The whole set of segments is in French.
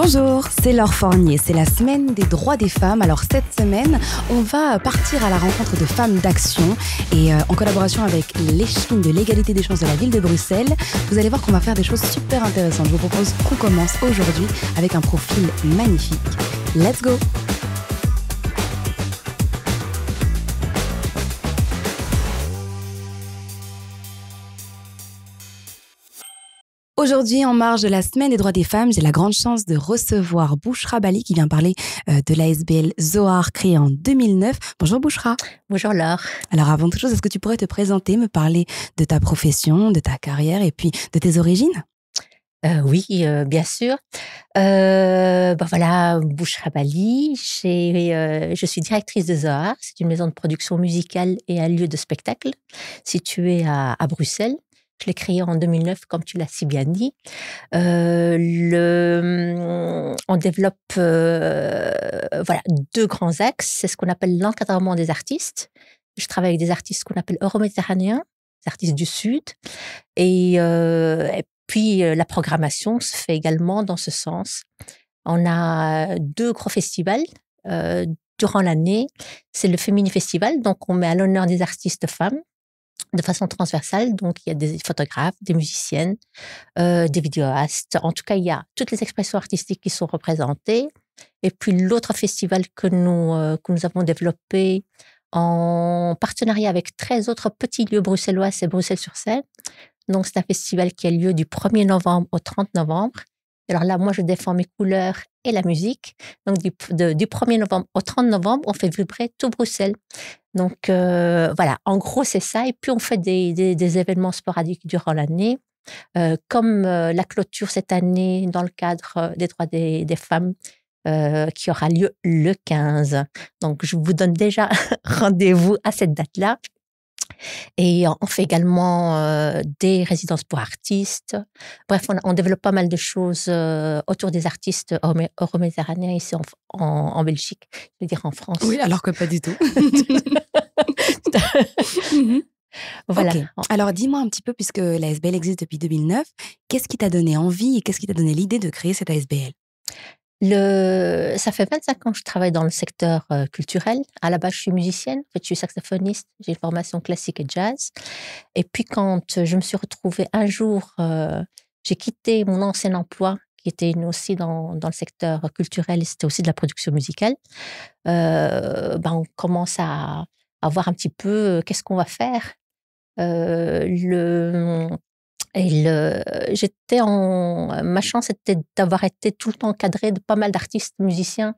Bonjour, c'est Laure Fournier, C'est la semaine des droits des femmes. Alors cette semaine, on va partir à la rencontre de femmes d'action et euh, en collaboration avec l'échine de l'égalité des chances de la ville de Bruxelles, vous allez voir qu'on va faire des choses super intéressantes. Je vous propose qu'on commence aujourd'hui avec un profil magnifique. Let's go Aujourd'hui, en marge de la Semaine des droits des femmes, j'ai la grande chance de recevoir Bouchra Bali qui vient parler euh, de l'ASBL Zoar créée en 2009. Bonjour Bouchra. Bonjour Laure. Alors avant toute chose, est-ce que tu pourrais te présenter, me parler de ta profession, de ta carrière et puis de tes origines euh, oui, euh, bien sûr. Ben voilà, Bouchra Bali, je suis directrice de Zoar. C'est une maison de production musicale et un lieu de spectacle situé à Bruxelles. Je l'ai créé en 2009, comme tu l'as si bien dit. Euh, on développe euh, voilà, deux grands axes. C'est ce qu'on appelle l'encadrement des artistes. Je travaille avec des artistes qu'on appelle euroméditerranéens, des artistes du Sud. Et, euh, et puis, la programmation se fait également dans ce sens. On a deux gros festivals durant l'année. C'est le Fémini Festival, donc on met à l'honneur des artistes femmes de façon transversale. Donc, il y a des photographes, des musiciennes, euh, des vidéastes. En tout cas, il y a toutes les expressions artistiques qui sont représentées. Et puis, l'autre festival que nous, euh, que nous avons développé en partenariat avec 13 autres petits lieux bruxellois, c'est Bruxelles-sur-Seine. Donc, c'est un festival qui a lieu du 1er novembre au 30 novembre. Alors là, moi, je défends mes couleurs la musique. Donc, du, 1er novembre au 30 novembre, on fait vibrer tout Bruxelles. Donc, euh, voilà, en gros, c'est ça. Et puis, on fait des, événements sporadiques durant l'année. Euh, comme euh, la clôture cette année dans le cadre des droits des, femmes qui aura lieu le 15. Donc, je vous donne déjà rendez-vous à cette date-là. Et on fait également euh, des résidences pour artistes. Bref, on, développe pas mal de choses euh, autour des artistes euro-méditerranéens ici en, Belgique, je veux dire en France. Oui, alors que pas du tout. Mhm. voilà. Alors dis-moi un petit peu, puisque l'ASBL existe depuis 2009, qu'est-ce qui t'a donné envie et qu'est-ce qui t'a donné l'idée de créer cette ASBL le... Ça fait 25 ans que je travaille dans le secteur euh, culturel. À la base, je suis musicienne, en je suis saxophoniste, j'ai une formation classique et jazz. Et puis quand euh, je me suis retrouvée un jour, euh, j'ai quitté mon ancien emploi qui était aussi dans, dans le secteur culturel, c'était aussi de la production musicale, ben, on commence à, avoir voir un petit peu qu'est-ce qu'on va faire. le et euh, j'étais en ma chance était d'avoir été tout le temps encadrée de pas mal d'artistes musiciens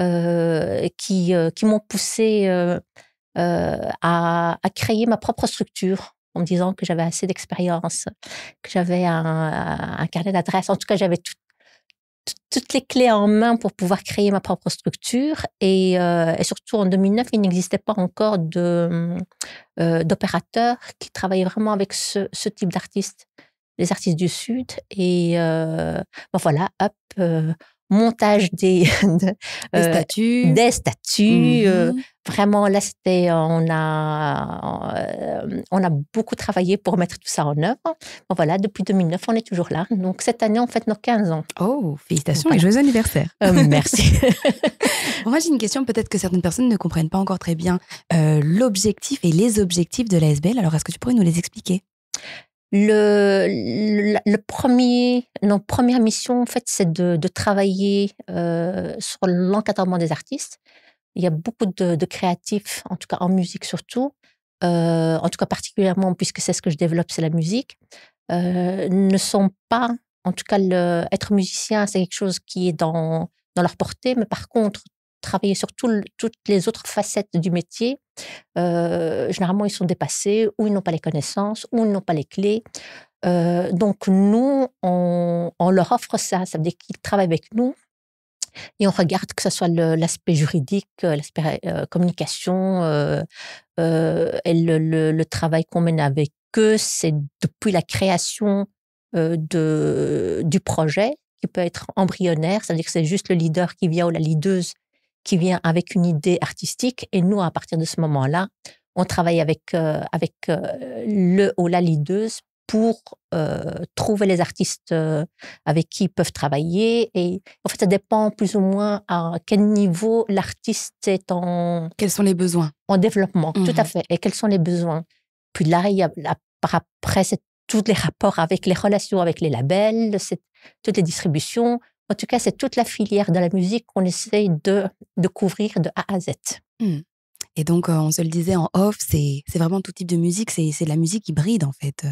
euh, qui euh, qui m'ont poussé à, créer ma propre structure en me disant que j'avais assez d'expérience, que j'avais un, un, carnet d'adresses. En tout cas, j'avais tout, toutes les clés en main pour pouvoir créer ma propre structure. Et, euh, surtout, en 2009, il n'existait pas encore euh, d'opérateurs qui travaillaient vraiment avec ce, type d'artistes, les artistes du Sud. Et euh, ben voilà, hop, montage des, euh, statues. Des statues. Euh, mhm. vraiment, là, on a, euh, on a beaucoup travaillé pour mettre tout ça en œuvre. Bon, voilà, depuis 2009, on est toujours là. Donc, cette année, on fête nos 15 ans. Oh, félicitations et joyeux anniversaire. merci. Moi, j'ai une question, peut-être que certaines personnes ne comprennent pas encore très bien l'objectif et les objectifs de l'ASBL. Alors, est-ce que tu pourrais nous les expliquer le, le, premier, notre première mission, en fait, c'est de, travailler euh, sur l'encadrement des artistes. Il y a beaucoup de, créatifs, en tout cas en musique surtout, euh, en tout cas particulièrement puisque c'est ce que je développe, c'est la musique, euh, ne sont pas, en tout cas, le, être musicien, c'est quelque chose qui est dans, dans leur portée, mais par contre, travailler sur toutes les autres facettes du métier, euh, généralement ils sont dépassés, ou ils n'ont pas les connaissances, ou ils n'ont pas les clés. Euh, donc nous, on, leur offre ça, ça veut dire qu'ils travaillent avec nous. Et on regarde que ce soit l'aspect juridique, euh, l'aspect communication et le, travail qu'on mène avec eux, c'est depuis la création de, du projet qui peut être embryonnaire, c'est-à-dire que c'est juste le leader qui vient ou la leaduse qui vient avec une idée artistique. Et nous, à partir de ce moment-là, on travaille avec, euh, avec euh, le ou la leaduse pour euh, trouver les artistes avec qui ils peuvent travailler. Et en fait, ça dépend plus ou moins à quel niveau l'artiste est en... Quels sont les besoins En développement, mmh tout à fait. Et quels sont les besoins Puis là, il a, là, après, c'est tous les rapports avec les relations avec les labels, toutes les distributions. En tout cas, c'est toute la filière de la musique qu'on essaie de, couvrir de A à Z. Hmm. Et donc, euh, on se le disait en off, c'est vraiment tout type de musique, c'est la musique hybride en fait.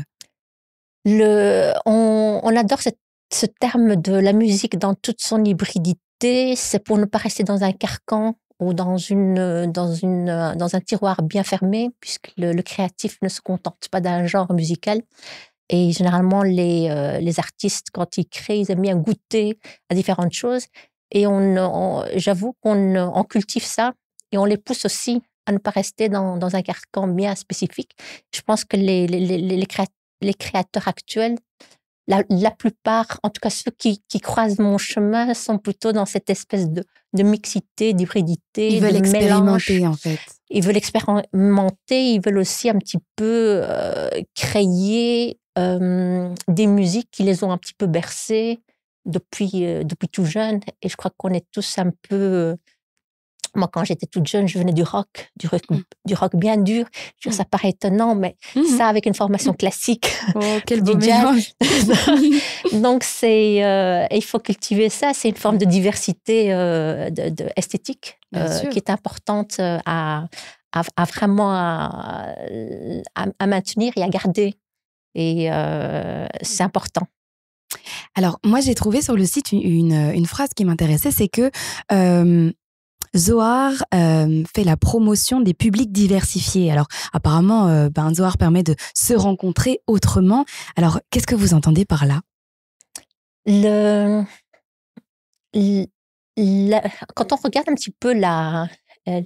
on, adore ce terme de la musique dans toute son hybridité, c'est pour ne pas rester dans un carcan ou dans, un tiroir bien fermé, puisque le, le créatif ne se contente pas d'un genre musical, et généralement, les, euh, les artistes, quand ils créent, ils aiment bien goûter à différentes choses. Et on, j'avoue qu'on euh, cultive ça et on les pousse aussi à ne pas rester dans, dans un carcan bien spécifique. Je pense que les, les, les, les créateurs actuels, la, la, plupart, en tout cas ceux qui, qui, croisent mon chemin, sont plutôt dans cette espèce de, de mixité, d'hybridité. Ils veulent expérimenter en fait. Ils veulent expérimenter, ils veulent aussi un petit peu euh, créer des musiques qui les ont un petit peu bercées depuis, depuis tout jeune. Et je crois qu'on est tous un peu. Moi, quand j'étais toute jeune, je venais du rock, du rock, mmh. bien dur. Mmh. Ça paraît étonnant, mais mmh. ça avec une formation classique. Oh, quel du jazz. Donc, c'est, il faut cultiver ça. C'est une forme de diversité de, esthétique qui est importante à, à, vraiment à, maintenir et à garder. Et euh, c'est mmh. important. Alors, moi, j'ai trouvé sur le site une, phrase qui m'intéressait, c'est que euh, Zohar fait la promotion des publics diversifiés. Alors, apparemment, euh, ben, Zohar permet de se rencontrer autrement. Alors, qu'est-ce que vous entendez par là le, Quand on regarde un petit peu la, euh,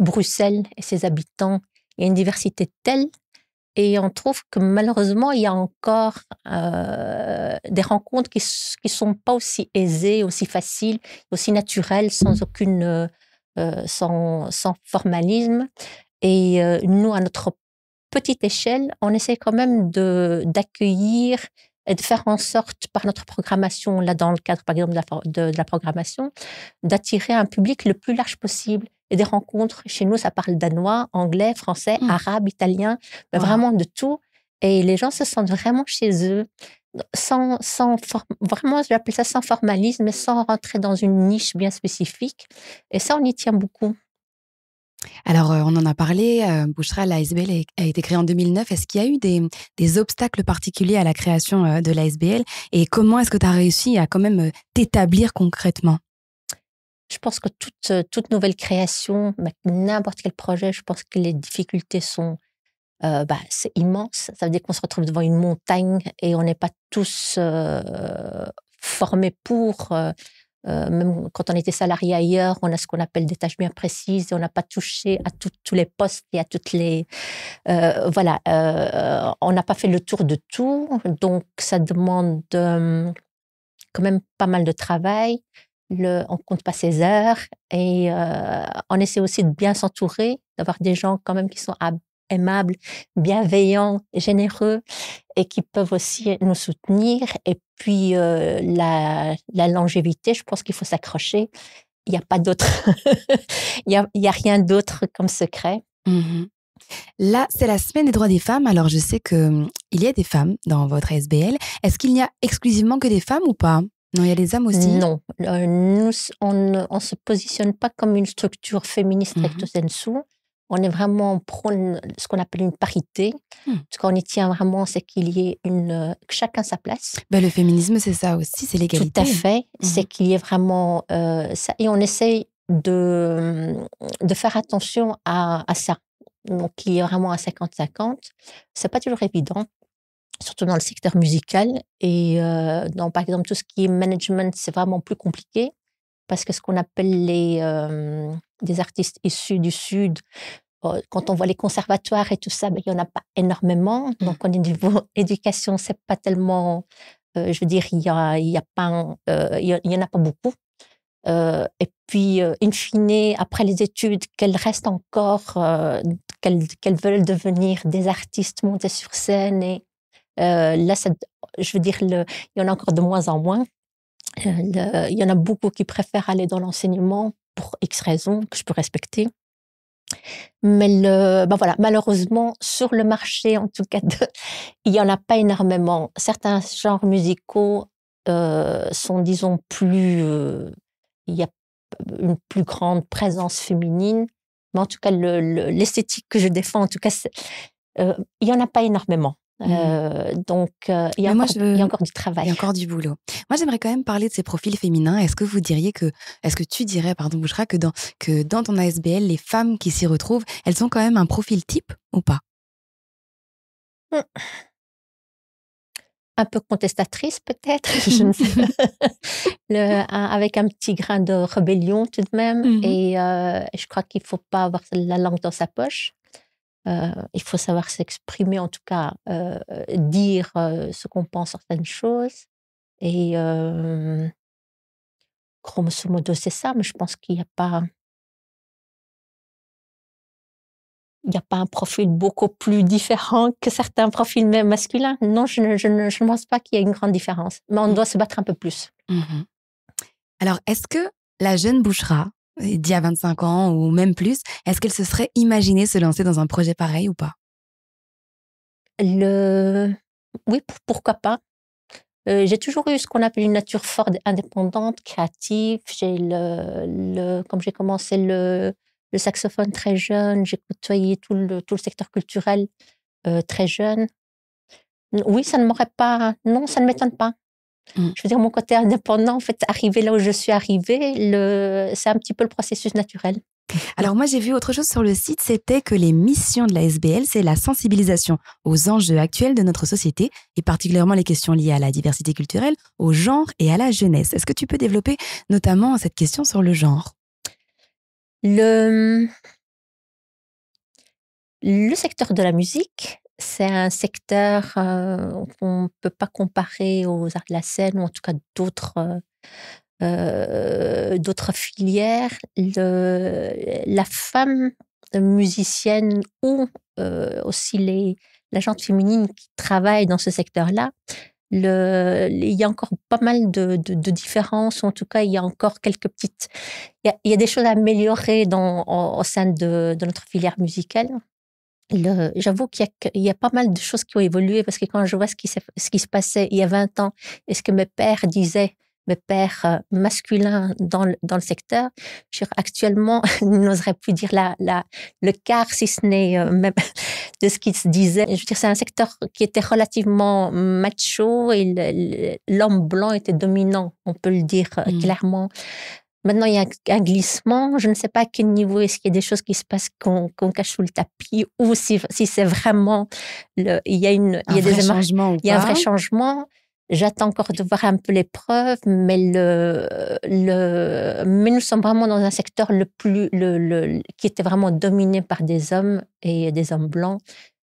Bruxelles et ses habitants, il y a une diversité telle et on trouve que malheureusement, il y a encore euh, des rencontres qui ne sont pas aussi aisées, aussi faciles, aussi naturelles, sans aucune, euh, sans, formalisme. Et euh, nous, à notre petite échelle, on essaie quand même d'accueillir et de faire en sorte, par notre programmation, là dans le cadre par exemple de, de la programmation, d'attirer un public le plus large possible et des rencontres. Chez nous, ça parle danois, anglais, français, mmh. arabe, italien, bah, vraiment de tout. Et les gens se sentent vraiment chez eux, sans, sans vraiment, appeler ça sans formalisme, mais sans rentrer dans une niche bien spécifique. Et ça, on y tient beaucoup. Alors, euh, on en a parlé, euh, Bouchra, l'ASBL a été créée en 2009. Est-ce qu'il y a eu des, obstacles particuliers à la création euh, de l'ASBL Et comment est-ce que tu as réussi à quand même t'établir concrètement je pense que toute, euh, toute nouvelle création, n'importe quel projet, je pense que les difficultés sont euh, bah, c'est immense. Ça veut dire qu'on se retrouve devant une montagne et on n'est pas tous euh, formés pour. Euh, même quand on était salarié ailleurs, on a ce qu'on appelle des tâches bien précises et on n'a pas touché à tous les postes et à toutes les. voilà, on n'a pas fait le tour de tout, donc ça demande quand même pas mal de travail le, on compte pas ses heures et euh, on essaie aussi de bien s'entourer, d'avoir des gens quand même qui sont aimables, bienveillants, généreux et qui peuvent aussi nous soutenir. Et puis euh, la, longévité, je pense qu'il faut s'accrocher. Il n'y a pas d'autre, il n'y a, rien d'autre comme secret. Mmh Là, c'est la semaine des droits des femmes. Alors, je sais que hum, il y a des femmes dans votre SBL. Est-ce qu'il n'y a exclusivement que des femmes ou pas non, il y a les hommes aussi. Non, euh, nous, on ne se positionne pas comme une structure féministe mhm. recto sensu. On est vraiment prône ce qu'on appelle une parité. Hmm. Ce qu'on y tient vraiment, c'est qu'il y ait une, chacun sa place. Ben, le féminisme, c'est ça aussi, c'est l'égalité. Tout à fait. Mhm. C'est qu'il y ait vraiment euh, ça. Et on essaye de, de faire attention à, ça. Donc, il y a vraiment un 50-50. C'est pas toujours évident surtout dans le secteur musical. Et euh, dans, par exemple, tout ce qui est management, c'est vraiment plus compliqué parce que ce qu'on appelle les, euh, des artistes issus du Sud, oh, quand on voit les conservatoires et tout ça, mais ben, il n'y en a pas énormément. Mmh. Donc, au niveau éducation, c'est pas tellement. Euh, je veux dire, il n'y a, y a, pas, euh, il y en a pas beaucoup. et puis, in fine, après les études, qu'elles restent encore, qu'elles veulent devenir des artistes, monter sur scène. Et euh, là, je veux dire, le, il y en a encore de moins en moins. Euh, il y en a beaucoup qui préfèrent aller dans l'enseignement pour X raisons que je peux respecter. Mais le, ben voilà, malheureusement, sur le marché, en tout cas, il n'y en a pas énormément. Certains genres musicaux euh, sont, disons, plus. il y a une plus grande présence féminine. Mais en tout cas, l'esthétique que je défends, en tout cas, il n'y en a pas énormément. Mmh. Euh, donc, euh, il, y a encore, du travail. Il y a encore du boulot. Moi, j'aimerais quand même parler de ces profils féminins. Est-ce que vous diriez que, est-ce que tu dirais, pardon, Bouchra, que dans, que dans ton ASBL, les femmes qui s'y retrouvent, elles ont quand même un profil type ou pas mmh. Un peu contestatrice, peut-être, je ne sais pas. Le, avec un petit grain de rébellion tout de même. Mmh euh, et je crois qu'il ne faut pas avoir la langue dans sa poche. Euh, il faut savoir s'exprimer, en tout cas, euh, dire euh, ce qu'on pense certaines choses. Et grosso modo, c'est ça, mais je pense qu'il n'y a pas. Il n'y a pas un profil beaucoup plus différent que certains profils masculins. Non, je ne, pense pas qu'il y ait une grande différence. Mais on mmh. doit se battre un peu plus. Mmh Alors, est-ce que la jeune bouchera d'il y a 25 ans ou même plus, est-ce qu'elle se serait imaginée se lancer dans un projet pareil ou pas le... Oui, pourquoi pas. Euh, j'ai toujours eu ce qu'on appelle une nature forte, indépendante, créative. J'ai le, comme j'ai commencé le, le saxophone très jeune, j'ai côtoyé tout le, tout le secteur culturel euh, très jeune. Oui, ça ne m'aurait pas. Non, ça ne m'étonne pas. Mm. Je veux dire, mon côté indépendant, en fait, arriver là où je suis arrivée, le... c'est un petit peu le processus naturel. Alors moi j'ai vu autre chose sur le site, c'était que les missions de la SBL, c'est la sensibilisation aux enjeux actuels de notre société et particulièrement les questions liées à la diversité culturelle, au genre et à la jeunesse. Est-ce que tu peux développer notamment cette question sur le genre le... le secteur de la musique c'est un secteur qu'on euh, ne peut pas comparer aux arts de la scène ou en tout cas d'autres euh, euh, filières. la femme musicienne ou aussi les, la gente féminine qui travaille dans ce secteur-là, il y a encore pas mal de, différences, en tout cas, il y a encore quelques petites. Il y a, des choses à améliorer au, sein de, notre filière musicale, j'avoue qu'il y, a pas mal de choses qui ont évolué parce que quand je vois ce qui, ce qui se passait il y a 20 ans et ce que mes pères disaient, mes pères euh, masculins dans le, dans le secteur, je actuellement, n'oserais plus dire la, la, le quart, si ce n'est euh, même de ce qui se disait. Je veux dire, c'est un secteur qui était relativement macho et l'homme blanc était dominant, on peut le dire euh, mmh. clairement. Maintenant, il y a un glissement. Je ne sais pas à quel niveau est-ce qu'il y a des choses qui se passent qu'on cache sous le tapis ou si, c'est vraiment le, il y a une, un il y a des changements. Il y a un vrai changement. J'attends encore de voir un peu les preuves, mais le, le, mais nous sommes vraiment dans un secteur le plus, le, qui était vraiment dominé par des hommes et des hommes blancs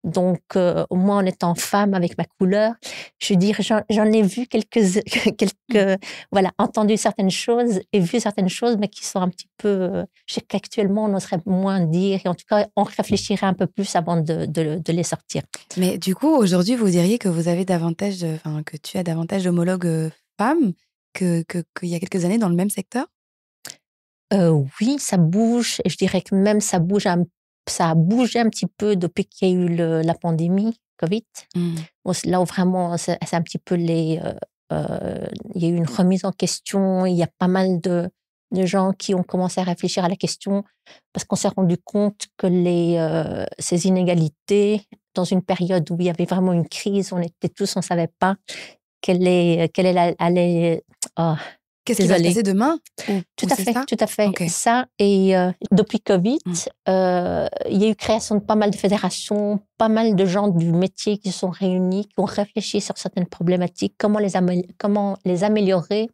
donc, euh, au moi, en étant femme avec ma couleur, je veux dire, j'en ai vu quelques, quelques, mm. voilà, entendu certaines choses et vu certaines choses, mais qui sont un petit peu, euh, je sais qu'actuellement, on oserait moins dire en tout cas, on réfléchirait un peu plus avant de, les sortir. Mais du coup, aujourd'hui, vous diriez que vous avez davantage, de, enfin, que tu as davantage d'homologues euh, femmes qu'il que, y a quelques années dans le même secteur oui, ça bouge. Et je dirais que même ça bouge un ça a bougé un petit peu depuis qu'il y a eu la pandémie Covid. Mmh. Là où vraiment, c'est un petit peu les. Euh, euh, il y a eu une remise en question, il y a pas mal de, gens qui ont commencé à réfléchir à la question parce qu'on s'est rendu compte que les, euh, ces inégalités, dans une période où il y avait vraiment une crise, on était tous, on ne savait pas quelle, est, quelle est allait, ah, Qu'est-ce qui va se passer demain tout, à fait, tout à fait, ça et euh, depuis Covid, mmh. euh, il y a eu création de pas mal de fédérations, pas mal de gens du métier qui se sont réunis, qui ont réfléchi sur certaines problématiques, comment les, comment les améliorer,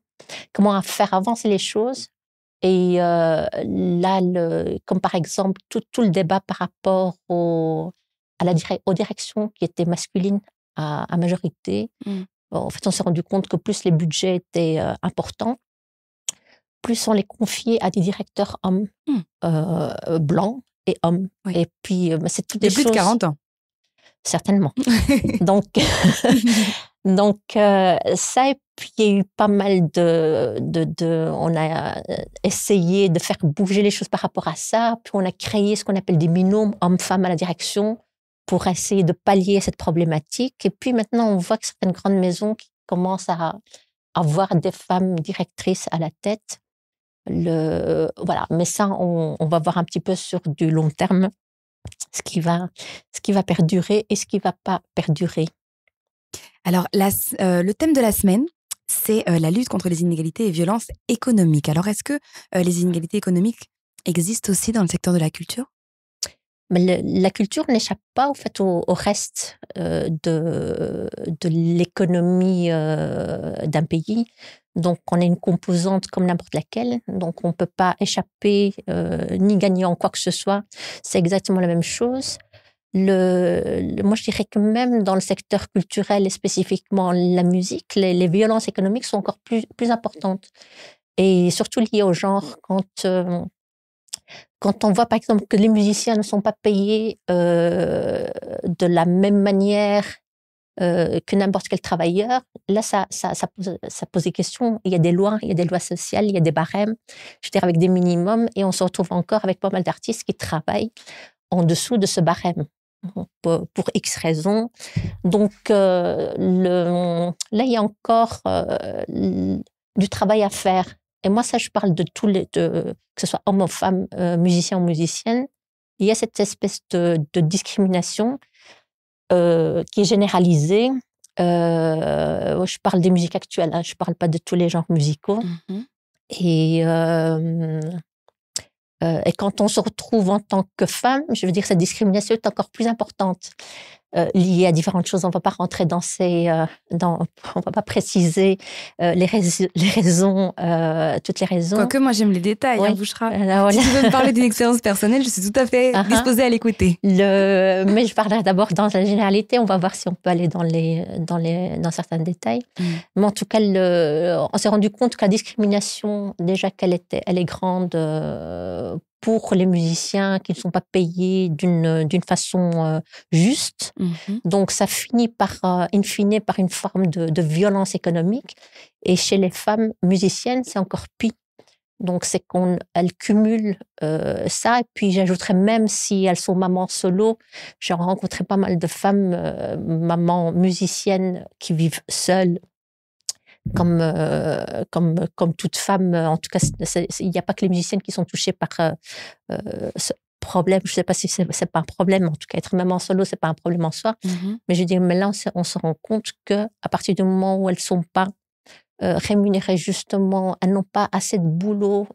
comment faire avancer les choses. Et euh, là, le, comme par exemple tout, le débat par rapport à la, aux directions qui étaient masculines à, majorité, mmh en fait, on s'est rendu compte que plus les budgets étaient euh, importants, plus on les confiait à des directeurs hommes, mmh. euh, blancs et hommes. Et puis, euh, bah, c'est toutes des plus de 40 ans. Certainement. donc, donc ça, et puis il y a eu pas mal de, On a essayé de faire bouger les choses par rapport à ça. Puis on a créé ce qu'on appelle des binômes hommes-femmes à la direction pour essayer de pallier cette problématique. Et puis maintenant, on voit que une grande maison qui commence à avoir des femmes directrices à la tête. Le, voilà, mais ça, on, va voir un petit peu sur du long terme ce qui va, ce qui va perdurer et ce qui va pas perdurer. Alors, euh, le thème de la semaine, c'est euh, la lutte contre les inégalités et violences économiques. Alors, est-ce que euh, les inégalités économiques existent aussi dans le secteur de la culture la culture n'échappe pas fait, au, reste euh, de, de l'économie euh, d'un pays. Donc, on est une composante comme n'importe laquelle. Donc, on ne peut pas échapper euh, ni gagner en quoi que ce soit. C'est exactement la même chose. Le, moi, je dirais que même dans le secteur culturel et spécifiquement la musique, les, violences économiques sont encore plus, plus importantes. Et surtout liées au genre. Quand quand on voit par exemple que les musiciens ne sont pas payés euh, de la même manière euh, que n'importe quel travailleur, là ça, pose, des questions. Il y a des lois, il y a des lois sociales, il y a des barèmes, je veux dire avec des minimums, et on se retrouve encore avec pas mal d'artistes qui travaillent en dessous de ce barème pour, X raisons. Donc euh, le, là il y a encore du travail à faire et moi, ça, je parle de tous les, deux, que ce soit homme euh, ou femme, musicien ou musicienne, il y a cette espèce de, discrimination euh, qui est généralisée. Euh, je parle des musiques actuelles, hein. je ne parle pas de tous les genres musicaux. Mm-hmm. et, et quand on se retrouve en tant que femme, je veux dire, cette discrimination est encore plus importante. Euh, liées à différentes choses. On ne va pas rentrer dans ces, euh, dans, on ne va pas préciser euh, les, les, raisons, toutes les raisons. Quoique moi j'aime les détails, on hein, Si tu veux me parler d'une expérience personnelle, je suis tout à fait ah, ah. disposée à l'écouter. Mais je parlerai d'abord dans la généralité. On va voir si on peut aller dans les, dans les, dans certains détails. Mm. Mais en tout cas, on s'est rendu compte que la discrimination déjà qu'elle était, elle est grande pour les musiciens qui ne sont pas payés d'une euh, façon euh, juste. Mmh Donc ça finit par, euh, in par une forme de, violence économique. Et chez les femmes musiciennes, c'est encore pire. Donc c'est qu'elles cumulent ça. Et puis j'ajouterais même si elles sont mamans solo, j'ai rencontré pas mal de femmes, mamans musiciennes qui vivent seules comme, euh, comme, comme toute femme. En tout cas, il n'y a pas que les musiciennes qui sont touchées par euh, euh, ce problème. Je ne sais pas si c'est pas un problème. En tout cas, être maman solo, c'est pas un problème en soi. Mmh mais je dis, mais là, on, se rend compte que à partir du moment où elles sont pas rémunérées justement, elles n'ont pas assez de boulot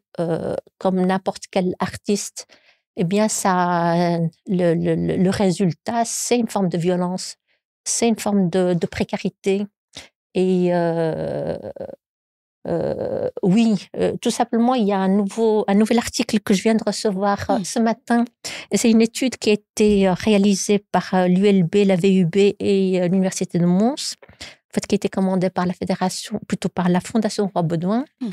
comme n'importe quel artiste. et eh bien, ça, le, le, le résultat, c'est une forme de violence, c'est une forme de, de précarité, et euh, euh, oui, euh, tout simplement, il y a un, nouveau, un nouvel article que je viens de recevoir ce matin. C'est une étude qui a été réalisée par l'ULB, la VUB et l'Université de Mons, en fait, qui a été commandée par la Fédération, plutôt par la Fondation Roi Baudouin. Mmh.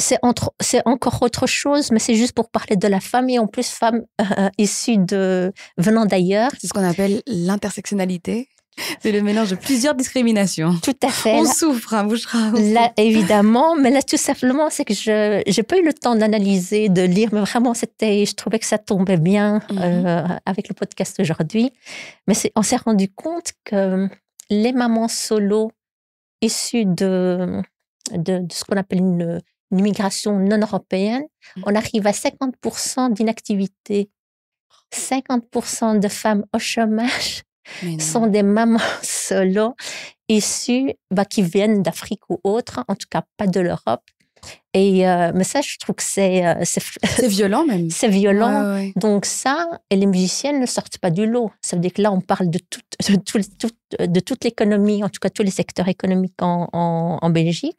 C'est, entre, c'est encore autre chose, mais c'est juste pour parler de la femme et en plus femme issue de venant d'ailleurs. C'est ce qu'on appelle l'intersectionnalité. C'est le mélange de plusieurs discriminations. Tout à fait. On souffre, hein, Bouchra. Là, évidemment, mais là, tout simplement, c'est que je n'ai pas eu le temps d'analyser, de lire, mais vraiment, c'était, je trouvais que ça tombait bien mhm. euh, avec le podcast aujourd'hui. Mais on s'est rendu compte que les mamans solo issues de, de, de ce qu'on appelle une, immigration non européenne, mhm. on arrive à 50% d'inactivité. 50% de femmes au chômage sont des mamans solo issues, bah, qui viennent d'Afrique ou autre, en tout cas pas de l'Europe. Et euh, mais ça, je trouve que c'est euh, c'est violent même. c'est violent. Donc ça, et les musiciennes ne sortent pas du lot. Ça veut dire que là, on parle de toute de, tout, de toute l'économie, en tout cas tous les secteurs économiques en, Belgique.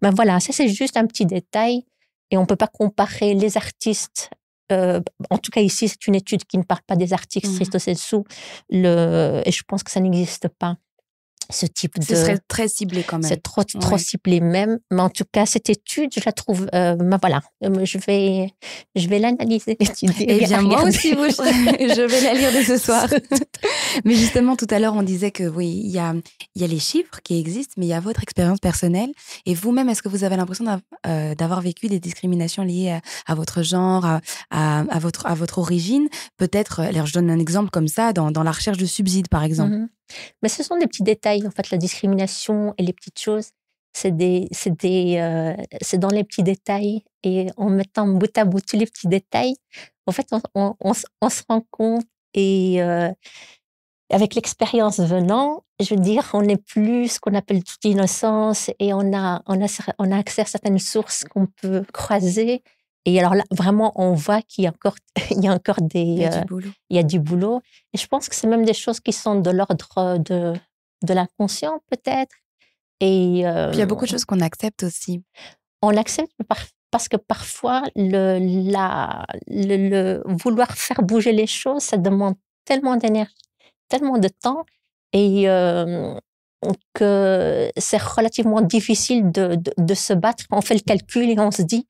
Ben voilà, ça c'est juste un petit détail et on peut pas comparer les artistes euh, en tout cas ici, c'est une étude qui ne parle pas des articles mmh. stricto et sensu, le, et je pense que ça n'existe pas ce type de... Ce serait très ciblé quand même. C'est trop, trop ciblé même. Mais en tout cas, cette étude, je la trouve... Euh, voilà, euh, je vais, je vais l'analyser. Eh bien, moi aussi, je vais la lire de ce soir. mais justement, tout à l'heure, on disait que oui, il y a, y a les chiffres qui existent, mais il y a votre expérience personnelle. Et vous-même, est-ce que vous avez l'impression euh, d'avoir vécu des discriminations liées à, votre genre, à, à, votre, à votre origine Peut-être, je donne un exemple comme ça, dans, dans la recherche de subsides, par exemple. Mm-hmm. Mais ce sont des petits détails, en fait, la discrimination et les petites choses, euh, c'est dans les petits détails. Et en mettant bout à bout tous les petits détails, en fait, on, on, se rend compte et euh, avec l'expérience venant, je veux dire, on n'est plus ce qu'on appelle toute innocence et on a, on a, on a accès à certaines sources qu'on peut croiser et alors là, vraiment, on voit qu'il y a encore, il y a encore des, il y a, du euh, boulot. il y a du boulot. Et je pense que c'est même des choses qui sont de l'ordre euh, de, de l'inconscient peut-être. Et Puis il y a beaucoup de euh, choses qu'on accepte aussi. On l'accepte parce que parfois le, la, le, vouloir faire bouger les choses, ça demande tellement d'énergie, tellement de temps. Et, que c'est relativement difficile de, de, se battre. On fait le calcul et on se dit,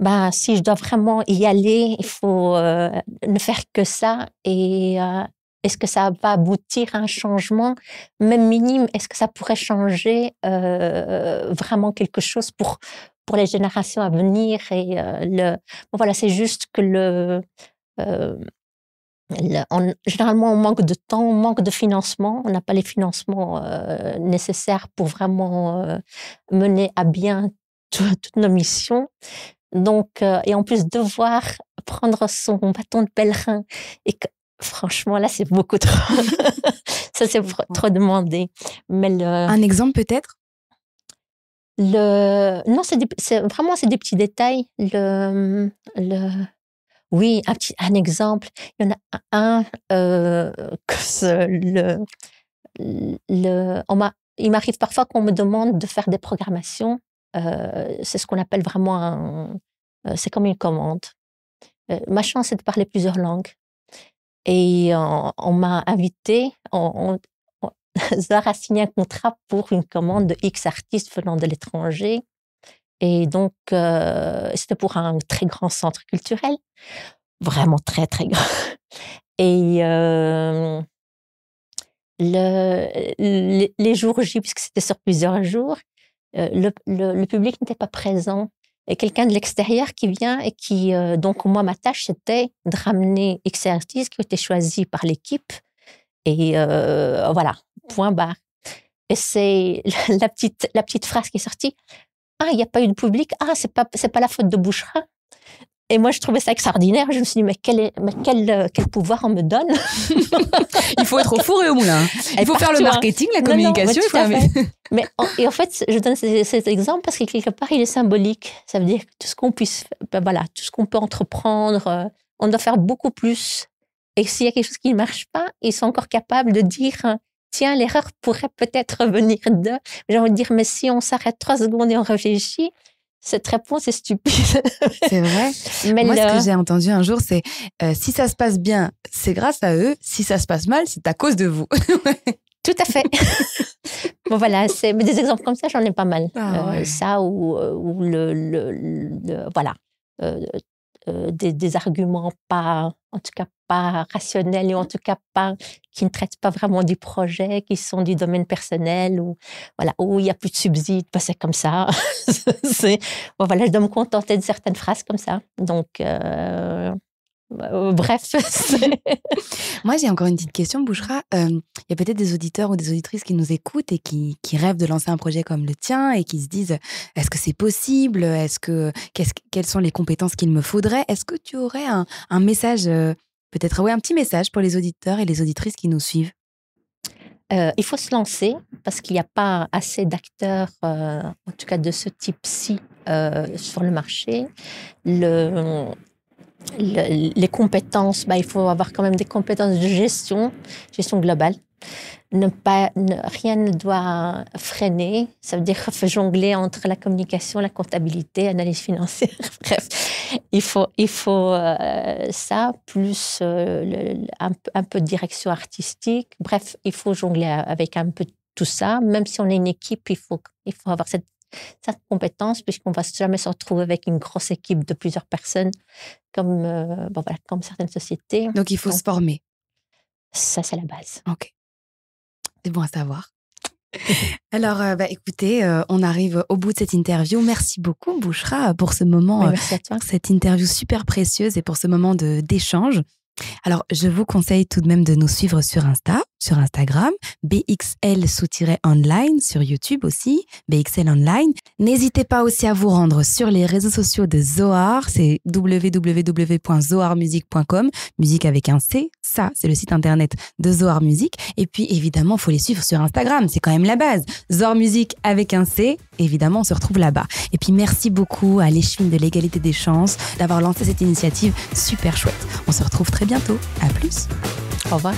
bah, si je dois vraiment y aller, il faut euh, ne faire que ça. Et euh, est-ce que ça va aboutir à un changement, même minime Est-ce que ça pourrait changer euh, vraiment quelque chose pour, pour les générations à venir Et le, voilà, c'est juste que le, généralement, on manque de temps, on manque de financement, on n'a pas les financements euh, nécessaires pour vraiment euh, mener à bien toutes nos missions. Donc, euh, et en plus, devoir prendre son bâton de pèlerin. Et franchement, là, c'est beaucoup trop. Ça, c'est trop demandé. Mais Un exemple peut-être le... Non, c'est vraiment c'est des petits détails. Le, le oui, un petit exemple. Il y en a un euh, il m'arrive parfois qu'on me demande de faire des programmations. Euh, c'est ce qu'on appelle vraiment euh, c'est comme une commande. ma chance, est de parler plusieurs langues. Et on, m'a invité, on, a signé un contrat pour une commande de X artistes venant de l'étranger. Et donc, euh, c'était pour un très grand centre culturel, vraiment très, très grand. Et euh, le, les jours J, puisque c'était sur plusieurs jours, euh, le, public n'était pas présent. Et quelqu'un de l'extérieur qui vient et qui... donc, moi, ma tâche, c'était de ramener X qui ont été choisis par l'équipe. Et voilà, point barre. Et c'est la petite, la petite phrase qui est sortie. Ah, il n'y a pas eu de public. Ah, c'est pas, c'est pas la faute de Bouchra. Et moi, je trouvais ça extraordinaire. Je me suis dit, mais quel, quel, euh, quel, pouvoir on me donne Il faut être au four et au moulin. Il faut faire le hein. marketing, la communication. mais, et en fait, je donne cet exemple parce que quelque part, il est symbolique. Ça veut dire que tout ce qu'on puisse, ben voilà, tout ce qu'on peut entreprendre, euh, on doit faire beaucoup plus. Et s'il y a quelque chose qui ne marche pas, ils sont encore capables de dire hein, tiens, l'erreur pourrait peut-être venir de. J'ai envie de dire, mais si on s'arrête trois secondes et on réfléchit, cette réponse est stupide. c'est vrai. Moi, ce que j'ai entendu un jour, c'est euh, si ça se passe bien, c'est grâce à eux. Si ça se passe mal, c'est à cause de vous. Tout à fait. bon, voilà, c'est des exemples comme ça, j'en ai pas mal. Ah euh, ça ou, euh, le, Voilà. Euh, des, arguments pas, en tout cas pas rationnels et en mmh. tout cas pas qui ne traitent pas vraiment du projet, qui sont du domaine personnel ou voilà où il n'y a plus de subsides, pas bah, c'est comme ça. c'est, voilà, je dois me contenter de certaines phrases comme ça. Donc euh, bah, euh, bref. Moi, j'ai encore une petite question, Bouchra. Euh, il y a peut-être des auditeurs ou des auditrices qui nous écoutent et qui, rêvent de lancer un projet comme le tien et qui se disent est-ce que c'est possible Est-ce que quelles sont les compétences qu'il me faudrait Est-ce que tu aurais un, message, euh, peut-être un petit message pour les auditeurs et les auditrices qui nous suivent Il faut se lancer parce qu'il n'y a pas assez d'acteurs, en tout cas de ce type-ci, sur le marché. Le les compétences, bah, il faut avoir quand même des compétences de gestion, gestion globale. Ne pas, rien ne doit freiner. Ça veut dire jongler entre la communication, la comptabilité, analyse financière. Bref, il faut, il faut euh, ça, plus euh, un, peu de direction artistique. Bref, il faut jongler avec un peu tout ça. Même si on est une équipe, il faut, il faut avoir cette certaines compétences, puisqu'on ne va jamais se retrouver avec une grosse équipe de plusieurs personnes, comme, euh, comme certaines sociétés. Donc, il faut se former. Ça, c'est la base. OK. C'est bon à savoir. Alors, euh, bah, écoutez, euh, on arrive au bout de cette interview. Merci beaucoup, Bouchra, pour ce moment, cette interview super précieuse et pour ce moment d'échange. Alors, je vous conseille tout de même de nous suivre sur Insta sur Instagram, BXL-online sur YouTube aussi, BXL Online. N'hésitez pas aussi à vous rendre sur les réseaux sociaux de Zohar, c'est www.zoharmusic.com, musique avec un C, ça c'est le site internet de Zohar Music. Et puis évidemment, faut les suivre sur Instagram, c'est quand même la base. Zohar Music avec un C, évidemment, on se retrouve là-bas. Et puis merci beaucoup à l'échine de l'égalité des chances d'avoir lancé cette initiative super chouette. On se retrouve très bientôt. À plus. Au revoir.